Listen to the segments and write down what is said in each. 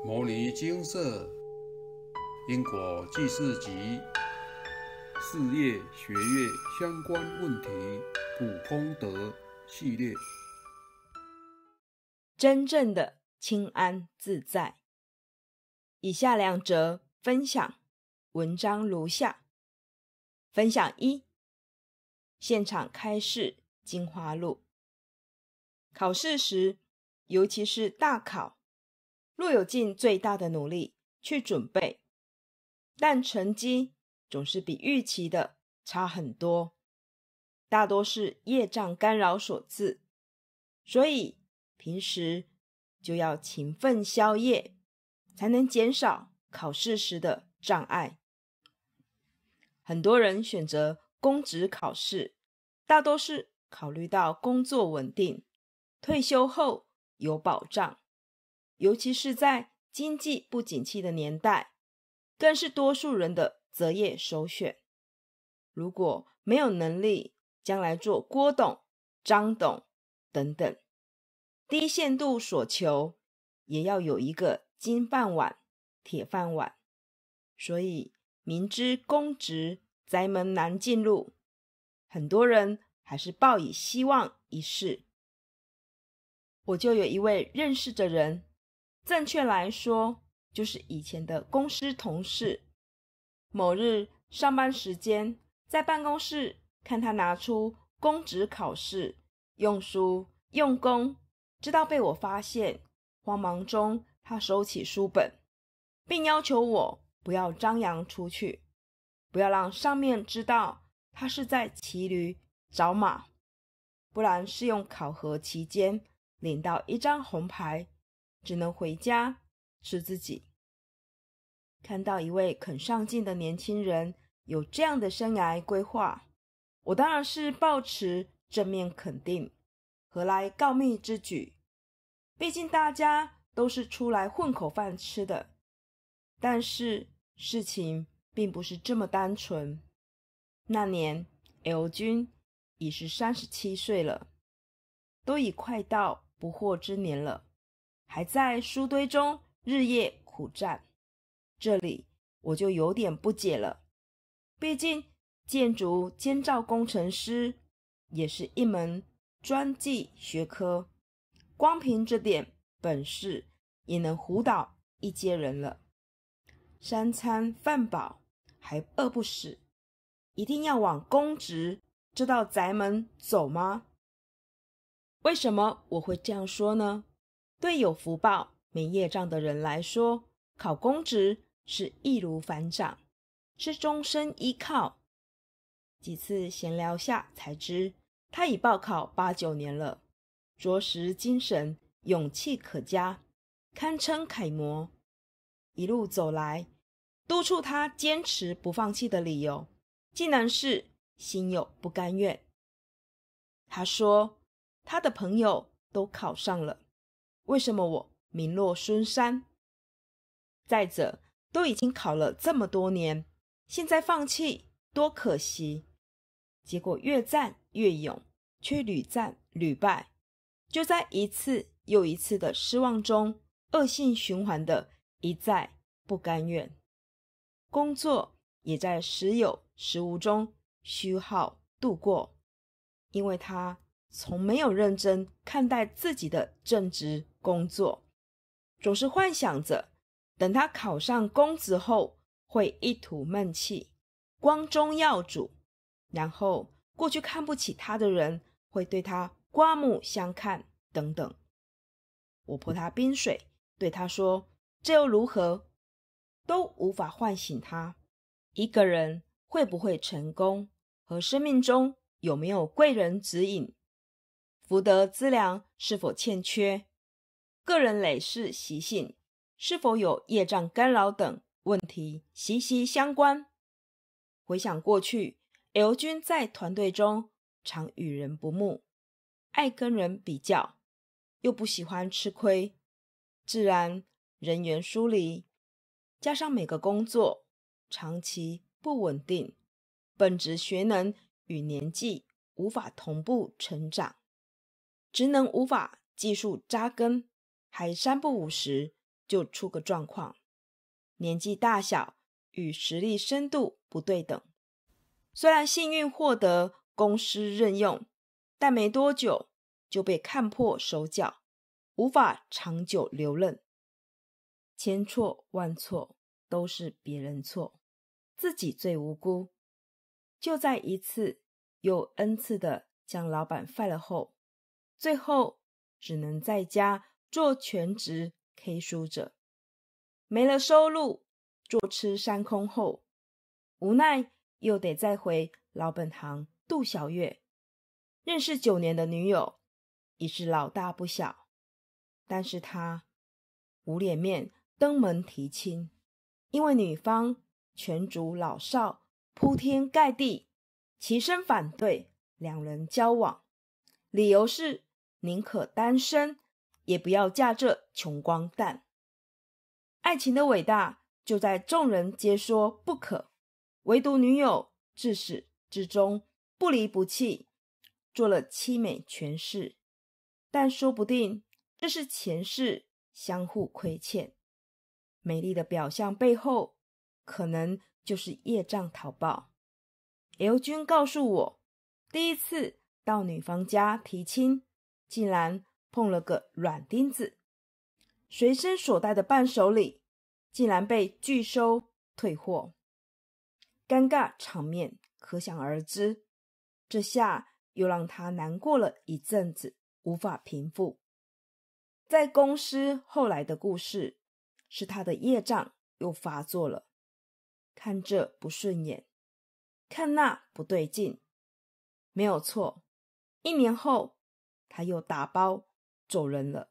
摩尼金色因果记事集事业学业相关问题古功德系列，真正的清安自在。以下两则分享文章如下：分享一，现场开示《金花录》，考试时，尤其是大考。若有尽最大的努力去准备，但成绩总是比预期的差很多，大多是业障干扰所致。所以平时就要勤奋消业，才能减少考试时的障碍。很多人选择公职考试，大多是考虑到工作稳定，退休后有保障。尤其是在经济不景气的年代，更是多数人的择业首选。如果没有能力，将来做郭董、张董等等，低限度所求，也要有一个金饭碗、铁饭碗。所以，明知公职宅门难进入，很多人还是抱以希望一试。我就有一位认识的人。正确来说，就是以前的公司同事。某日上班时间，在办公室看他拿出公职考试用书用功，直到被我发现，慌忙中他收起书本，并要求我不要张扬出去，不要让上面知道他是在骑驴找马，不然试用考核期间领到一张红牌。只能回家吃自己。看到一位肯上进的年轻人有这样的生涯规划，我当然是抱持正面肯定，何来告密之举？毕竟大家都是出来混口饭吃的。但是事情并不是这么单纯。那年 L 君已是三十七岁了，都已快到不惑之年了。还在书堆中日夜苦战，这里我就有点不解了。毕竟建筑建造工程师也是一门专技学科，光凭这点本事也能唬倒一街人了。三餐饭饱还饿不死，一定要往公职这道宅门走吗？为什么我会这样说呢？对有福报、没业障的人来说，考公职是易如反掌，是终身依靠。几次闲聊下才知，他已报考八九年了，着实精神、勇气可嘉，堪称楷模。一路走来，督促他坚持不放弃的理由，竟然是心有不甘愿。他说，他的朋友都考上了。为什么我名落孙山？再者，都已经考了这么多年，现在放弃多可惜。结果越战越勇，却屡战屡败。就在一次又一次的失望中，恶性循环的一再不甘愿。工作也在时有时无中虚耗度过，因为他从没有认真看待自己的正直。工作总是幻想着，等他考上公子后会一吐闷气，光宗耀祖，然后过去看不起他的人会对他刮目相看，等等。我泼他冰水，对他说：“这又如何？都无法唤醒他。一个人会不会成功，和生命中有没有贵人指引、福德资粮是否欠缺。”个人累世习性、是否有业障干扰等问题息息相关。回想过去，L 君在团队中常与人不睦，爱跟人比较，又不喜欢吃亏，自然人员疏离。加上每个工作长期不稳定，本职学能与年纪无法同步成长，职能无法技术扎根。还三不五时就出个状况，年纪大小与实力深度不对等。虽然幸运获得公司任用，但没多久就被看破手脚，无法长久留任。千错万错都是别人错，自己最无辜。就在一次又 n 次的将老板 fire 了后，最后只能在家。做全职 K 书者没了收入，坐吃山空后，无奈又得再回老本行。杜小月认识九年的女友已是老大不小，但是他无脸面登门提亲，因为女方全族老少铺天盖地齐声反对两人交往，理由是宁可单身。也不要嫁这穷光蛋。爱情的伟大就在众人皆说不可，唯独女友至始至终不离不弃，做了凄美诠释。但说不定这是前世相互亏欠。美丽的表象背后，可能就是业障逃报。L 君告诉我，第一次到女方家提亲，竟然。碰了个软钉子，随身所带的伴手礼竟然被拒收退货，尴尬场面可想而知。这下又让他难过了一阵子，无法平复。在公司后来的故事，是他的业障又发作了，看这不顺眼，看那不对劲，没有错。一年后，他又打包。走人了，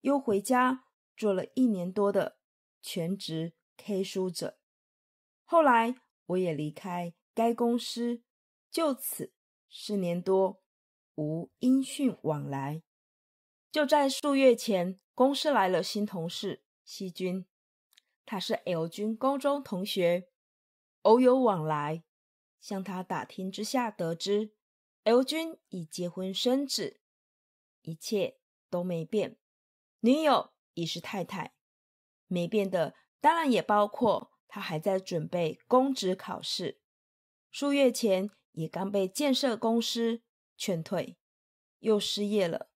又回家做了一年多的全职 K 书者。后来我也离开该公司，就此四年多无音讯往来。就在数月前，公司来了新同事西君，他是 L 君高中同学，偶有往来。向他打听之下，得知 L 君已结婚生子。一切都没变，女友已是太太，没变的当然也包括他还在准备公职考试，数月前也刚被建设公司劝退，又失业了。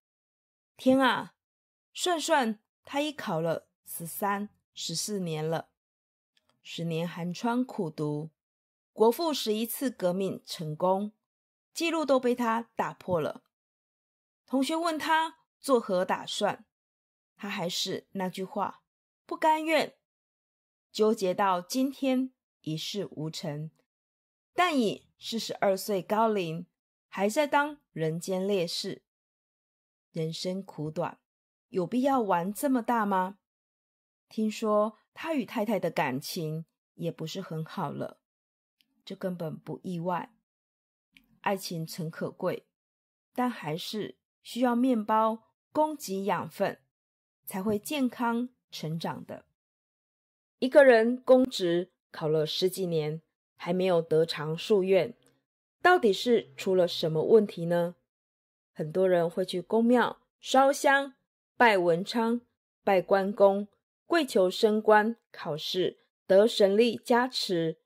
天啊，算算他已考了十三、十四年了，十年寒窗苦读，国父十一次革命成功，记录都被他打破了。同学问他做何打算，他还是那句话：不甘愿，纠结到今天一事无成，但以四十二岁高龄还在当人间烈士，人生苦短，有必要玩这么大吗？听说他与太太的感情也不是很好了，这根本不意外。爱情诚可贵，但还是。需要面包供给养分，才会健康成长的。一个人公职考了十几年，还没有得偿夙愿，到底是出了什么问题呢？很多人会去公庙烧香、拜文昌、拜关公，跪求升官、考试得神力加持，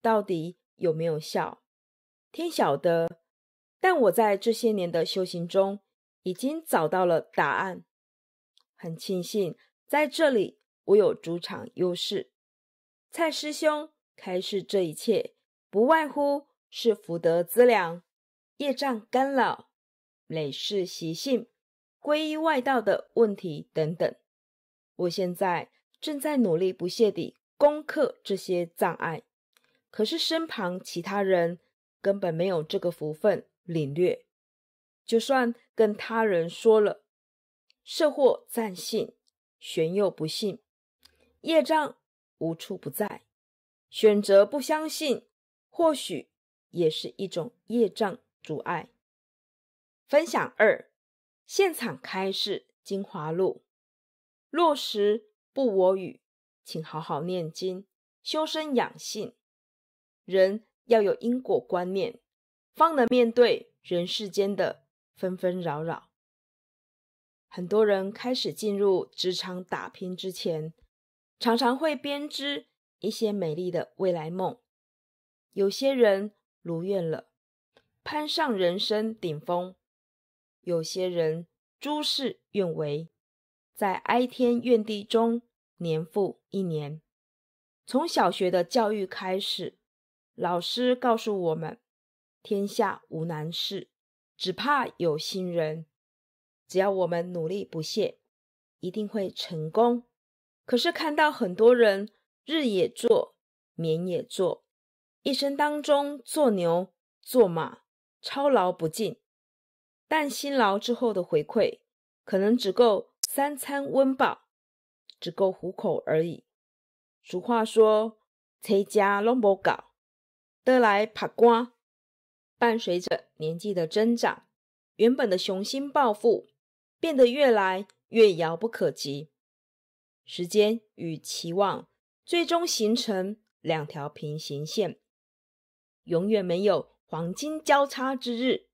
到底有没有效？天晓得。但我在这些年的修行中。已经找到了答案，很庆幸在这里我有主场优势。蔡师兄，开始这一切不外乎是福德资粮、业障干扰、累世习性、皈依外道的问题等等。我现在正在努力不懈地攻克这些障碍，可是身旁其他人根本没有这个福分领略。就算跟他人说了，色或暂信，玄又不信，业障无处不在。选择不相信，或许也是一种业障阻碍。分享二，现场开示精华录，落实不我语，请好好念经，修身养性。人要有因果观念，方能面对人世间的。纷纷扰扰，很多人开始进入职场打拼之前，常常会编织一些美丽的未来梦。有些人如愿了，攀上人生顶峰；有些人诸事愿违，在哀天怨地中年复一年。从小学的教育开始，老师告诉我们：“天下无难事。”只怕有心人，只要我们努力不懈，一定会成功。可是看到很多人日也做，眠也做，一生当中做牛做马，操劳不尽，但辛劳之后的回馈，可能只够三餐温饱，只够糊口而已。俗话说：，谁家拢无搞，得来拍光。”伴随着年纪的增长，原本的雄心抱负变得越来越遥不可及。时间与期望最终形成两条平行线，永远没有黄金交叉之日。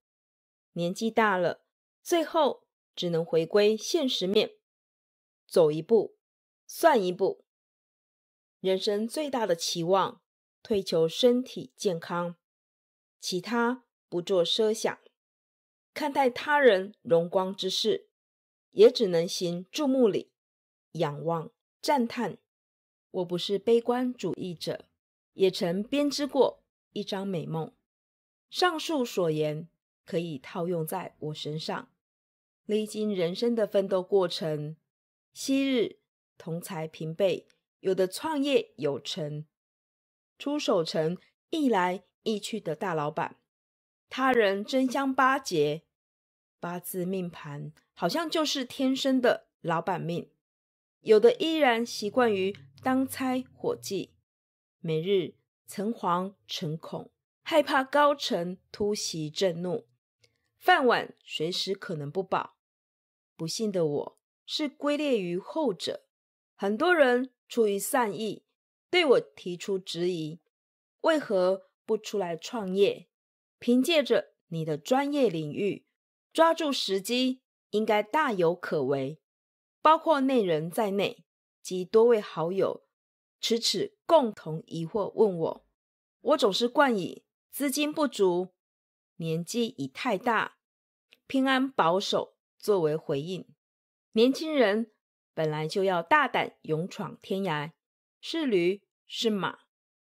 年纪大了，最后只能回归现实面，走一步算一步。人生最大的期望，追求身体健康。其他不做奢想，看待他人荣光之事，也只能行注目礼、仰望、赞叹。我不是悲观主义者，也曾编织过一张美梦。上述所言可以套用在我身上。历经人生的奋斗过程，昔日同才平辈，有的创业有成，出手成一来。易趣的大老板，他人争相巴结。八字命盘好像就是天生的老板命，有的依然习惯于当差伙计，每日诚惶诚恐，害怕高层突袭震怒，饭碗随时可能不保。不幸的我是归列于后者。很多人出于善意对我提出质疑，为何？不出来创业，凭借着你的专业领域，抓住时机，应该大有可为。包括内人在内及多位好友，迟迟共同疑惑问我，我总是冠以资金不足、年纪已太大、平安保守作为回应。年轻人本来就要大胆勇闯天涯，是驴是马，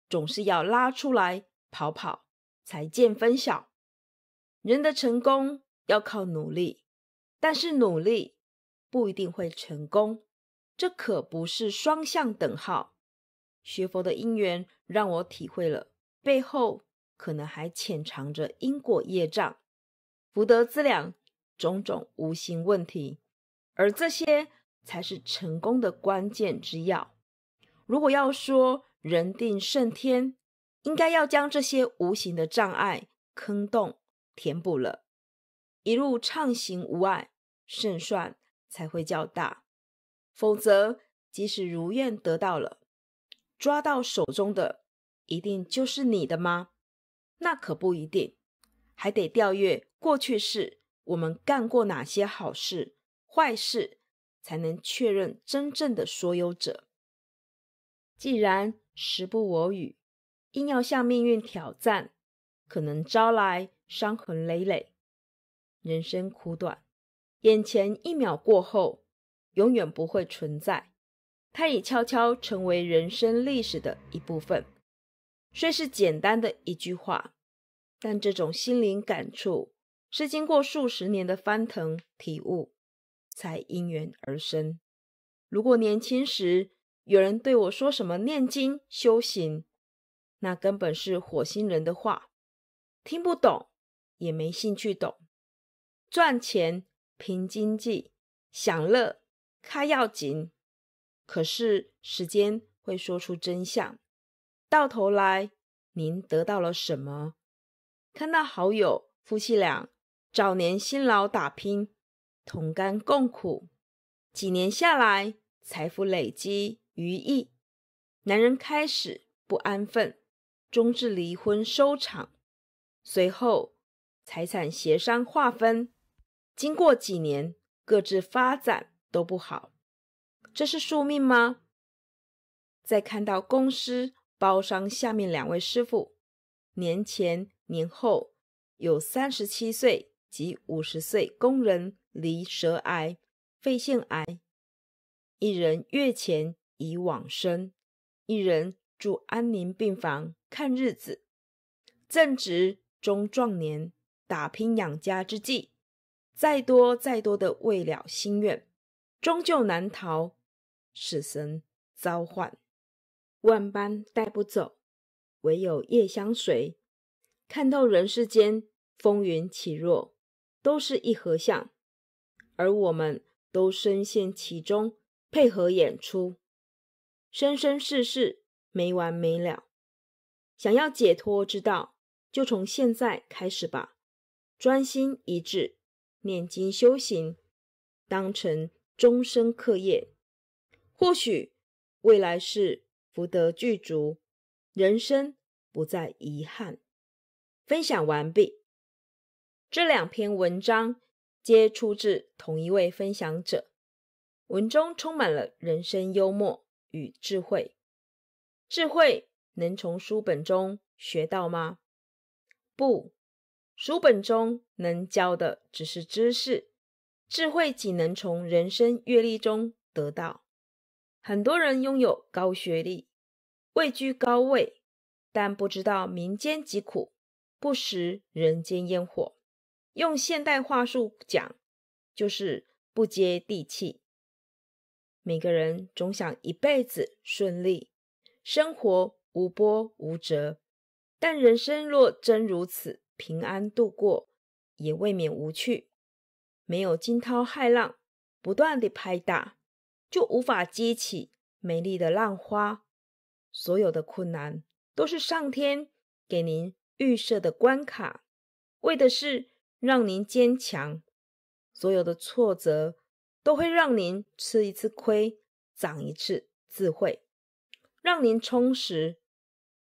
总是要拉出来。跑跑才见分晓。人的成功要靠努力，但是努力不一定会成功，这可不是双向等号。学佛的因缘让我体会了，背后可能还潜藏着因果业障、福德资粮种种无形问题，而这些才是成功的关键之要。如果要说人定胜天，应该要将这些无形的障碍、坑洞填补了，一路畅行无碍，胜算才会较大。否则，即使如愿得到了，抓到手中的一定就是你的吗？那可不一定，还得调阅过去式，我们干过哪些好事、坏事，才能确认真正的所有者。既然时不我与。硬要向命运挑战，可能招来伤痕累累。人生苦短，眼前一秒过后，永远不会存在。它已悄悄成为人生历史的一部分。虽是简单的一句话，但这种心灵感触，是经过数十年的翻腾体悟，才因缘而生。如果年轻时有人对我说什么念经修行，那根本是火星人的话，听不懂也没兴趣懂。赚钱拼经济享乐开要紧，可是时间会说出真相。到头来，您得到了什么？看到好友夫妻俩早年辛劳打拼，同甘共苦，几年下来，财富累积逾亿，男人开始不安分。终至离婚收场，随后财产协商划分。经过几年，各自发展都不好，这是宿命吗？再看到公司包商下面两位师傅，年前、年后有三十七岁及五十岁工人罹舌癌、肺腺癌，一人月前已往生，一人。住安宁病房，看日子。正值中壮年，打拼养家之际，再多再多的未了心愿，终究难逃死神召唤。万般带不走，唯有夜相随。看透人世间风云起落，都是一合相，而我们都深陷其中，配合演出，生生世世。没完没了，想要解脱之道，就从现在开始吧。专心一致念经修行，当成终身课业。或许未来是福德具足，人生不再遗憾。分享完毕，这两篇文章皆出自同一位分享者，文中充满了人生幽默与智慧。智慧能从书本中学到吗？不，书本中能教的只是知识，智慧仅能从人生阅历中得到。很多人拥有高学历，位居高位，但不知道民间疾苦，不食人间烟火。用现代话术讲，就是不接地气。每个人总想一辈子顺利。生活无波无折，但人生若真如此平安度过，也未免无趣。没有惊涛骇浪不断的拍打，就无法激起美丽的浪花。所有的困难都是上天给您预设的关卡，为的是让您坚强。所有的挫折都会让您吃一次亏，长一次智慧。让您充实，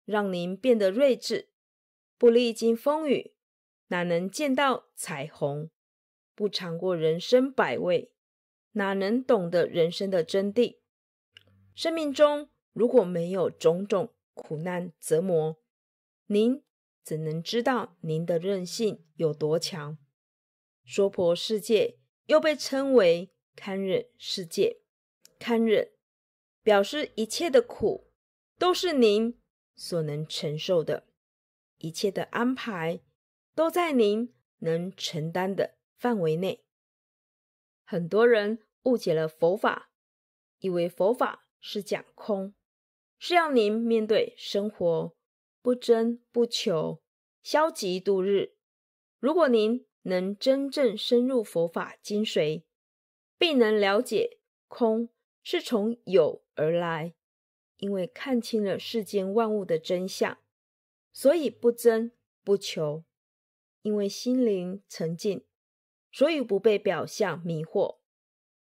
让您变得睿智。不历经风雨，哪能见到彩虹？不尝过人生百味，哪能懂得人生的真谛？生命中如果没有种种苦难折磨，您怎能知道您的韧性有多强？娑婆世界又被称为堪忍世界，堪忍表示一切的苦。都是您所能承受的，一切的安排都在您能承担的范围内。很多人误解了佛法，以为佛法是讲空，是要您面对生活不争不求，消极度日。如果您能真正深入佛法精髓，并能了解空是从有而来。因为看清了世间万物的真相，所以不争不求；因为心灵沉静，所以不被表象迷惑。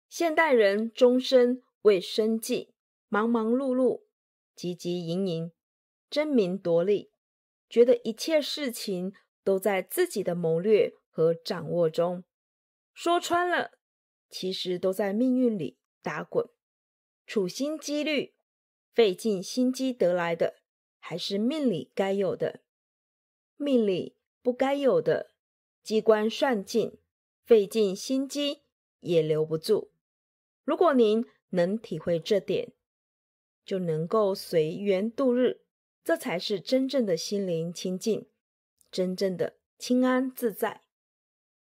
现代人终身为生计忙忙碌碌、汲汲营营、争名夺利，觉得一切事情都在自己的谋略和掌握中。说穿了，其实都在命运里打滚，处心积虑。费尽心机得来的，还是命里该有的；命里不该有的，机关算尽，费尽心机也留不住。如果您能体会这点，就能够随缘度日，这才是真正的心灵清净，真正的清安自在。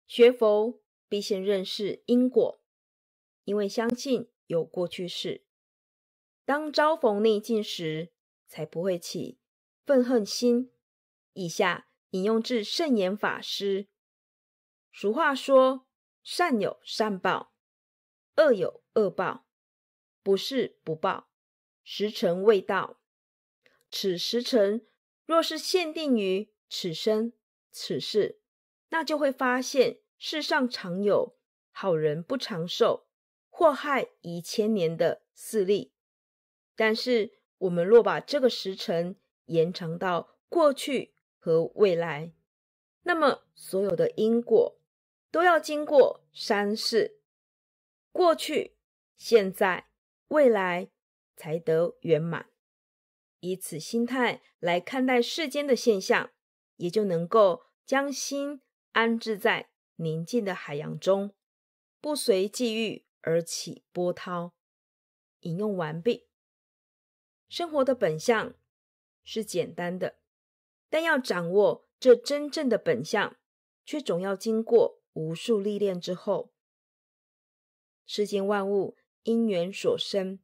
学佛必先认识因果，因为相信有过去式。当遭逢逆境时，才不会起愤恨心。以下引用至圣严法师：“俗话说，善有善报，恶有恶报，不是不报，时辰未到。此时辰若是限定于此生、此事，那就会发现世上常有好人不长寿，祸害遗千年的事例。”但是，我们若把这个时辰延长到过去和未来，那么所有的因果都要经过三世：过去、现在、未来，才得圆满。以此心态来看待世间的现象，也就能够将心安置在宁静的海洋中，不随际遇而起波涛。引用完毕。生活的本相是简单的，但要掌握这真正的本相，却总要经过无数历练之后。世间万物因缘所生，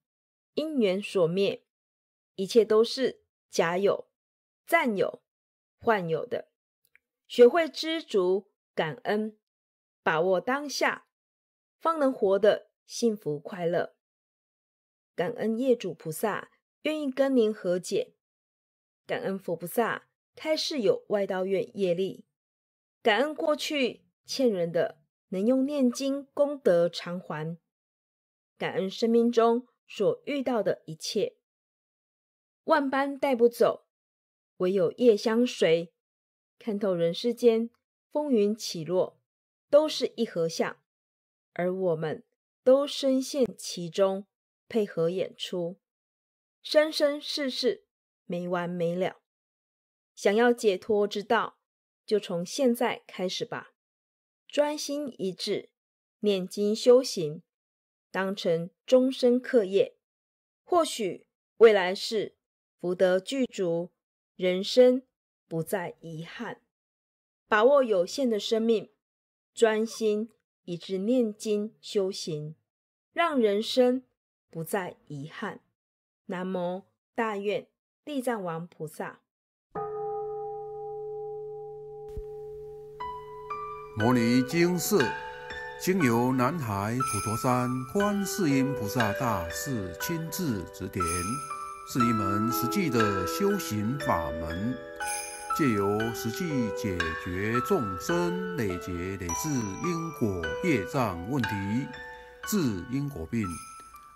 因缘所灭，一切都是假有、暂有、幻有的。学会知足、感恩，把握当下，方能活得幸福快乐。感恩业主菩萨。愿意跟您和解，感恩佛菩萨开示有外道院业力，感恩过去欠人的能用念经功德偿还，感恩生命中所遇到的一切，万般带不走，唯有业相随。看透人世间风云起落，都是一合相，而我们都深陷其中配合演出。生生世世没完没了，想要解脱之道，就从现在开始吧。专心一致念经修行，当成终身课业，或许未来世福德具足，人生不再遗憾。把握有限的生命，专心以致念经修行，让人生不再遗憾。南无大愿地藏王菩萨。摩尼经是经由南海普陀山观世音菩萨大士亲自指点，是一门实际的修行法门，借由实际解决众生累劫累世因果业障问题，治因果病。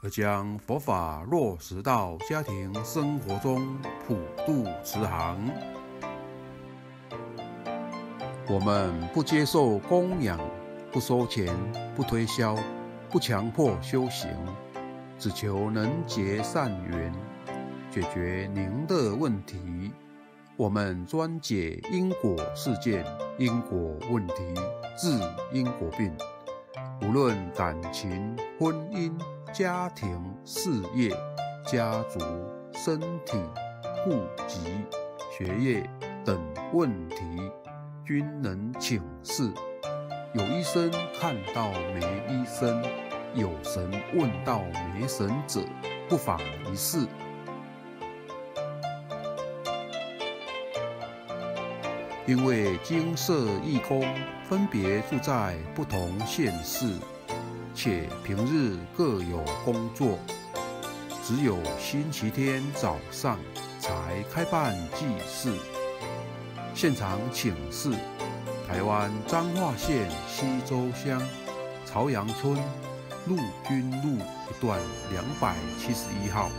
而将佛法落实到家庭生活中，普渡慈航。我们不接受供养，不收钱，不推销，不强迫修行，只求能结善缘，解决您的问题。我们专解因果事件、因果问题、治因果病，无论感情、婚姻。家庭、事业、家族、身体、户籍、学业等问题，均能请示。有医生看到没医生，有神问到没神者，不妨一试。因为金色义工分别住在不同县市。且平日各有工作，只有星期天早上才开办祭祀。现场请示：台湾彰化县西周乡朝阳村陆军路一段两百七十一号。